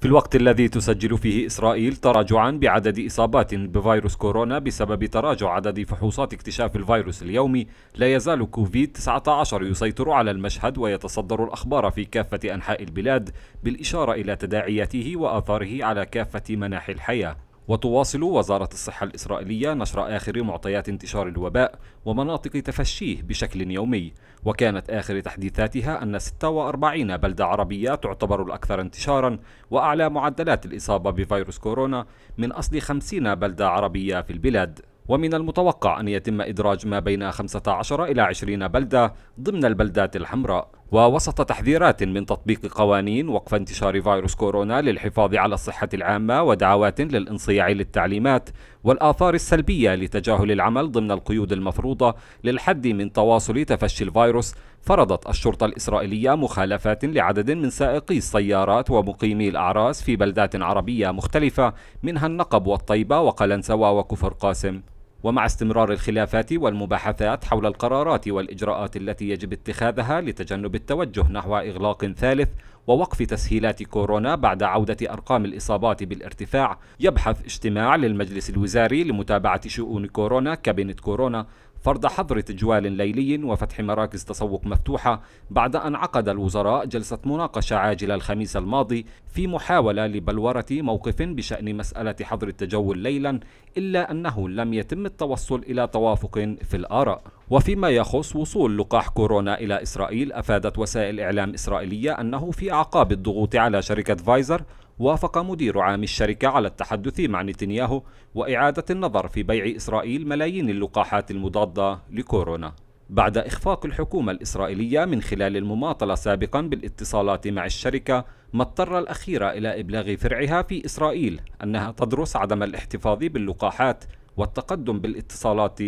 في الوقت الذي تسجل فيه إسرائيل تراجعا بعدد إصابات بفيروس كورونا بسبب تراجع عدد فحوصات اكتشاف الفيروس اليومي لا يزال كوفيد 19 يسيطر على المشهد ويتصدر الأخبار في كافة أنحاء البلاد بالإشارة إلى تداعياته وآثاره على كافة مناحي الحياة وتواصل وزارة الصحة الإسرائيلية نشر آخر معطيات انتشار الوباء ومناطق تفشيه بشكل يومي وكانت آخر تحديثاتها أن 46 بلدة عربية تعتبر الأكثر انتشارا وأعلى معدلات الإصابة بفيروس كورونا من أصل 50 بلدة عربية في البلاد ومن المتوقع أن يتم إدراج ما بين 15 إلى 20 بلدة ضمن البلدات الحمراء ووسط تحذيرات من تطبيق قوانين وقف انتشار فيروس كورونا للحفاظ على الصحة العامة ودعوات للانصياع للتعليمات والآثار السلبية لتجاهل العمل ضمن القيود المفروضة للحد من تواصل تفشي الفيروس فرضت الشرطة الإسرائيلية مخالفات لعدد من سائقي السيارات ومقيمي الأعراس في بلدات عربية مختلفة منها النقب والطيبة وقلنسوة وكفر قاسم ومع استمرار الخلافات والمباحثات حول القرارات والإجراءات التي يجب اتخاذها لتجنب التوجه نحو إغلاق ثالث ووقف تسهيلات كورونا بعد عودة أرقام الإصابات بالارتفاع يبحث اجتماع للمجلس الوزاري لمتابعة شؤون كورونا كابينة كورونا فرض حظر تجوال ليلي وفتح مراكز تسوق مفتوحة بعد أن عقد الوزراء جلسة مناقشة عاجلة الخميس الماضي في محاولة لبلورة موقف بشأن مسألة حظر التجول ليلا إلا أنه لم يتم التوصل إلى توافق في الآراء وفيما يخص وصول لقاح كورونا إلى إسرائيل أفادت وسائل إعلام إسرائيلية أنه في أعقاب الضغوط على شركة فايزر وافق مدير عام الشركة على التحدث مع نتنياهو وإعادة النظر في بيع إسرائيل ملايين اللقاحات المضادة لكورونا بعد إخفاق الحكومة الإسرائيلية من خلال المماطلة سابقا بالاتصالات مع الشركة ما اضطر الأخيرة إلى إبلاغ فرعها في إسرائيل أنها تدرس عدم الاحتفاظ باللقاحات والتقدم بالاتصالات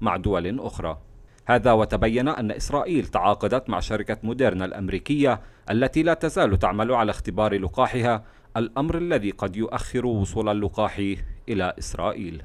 مع دول أخرى هذا وتبين أن إسرائيل تعاقدت مع شركة موديرنا الأمريكية التي لا تزال تعمل على اختبار لقاحها الأمر الذي قد يؤخر وصول اللقاح إلى إسرائيل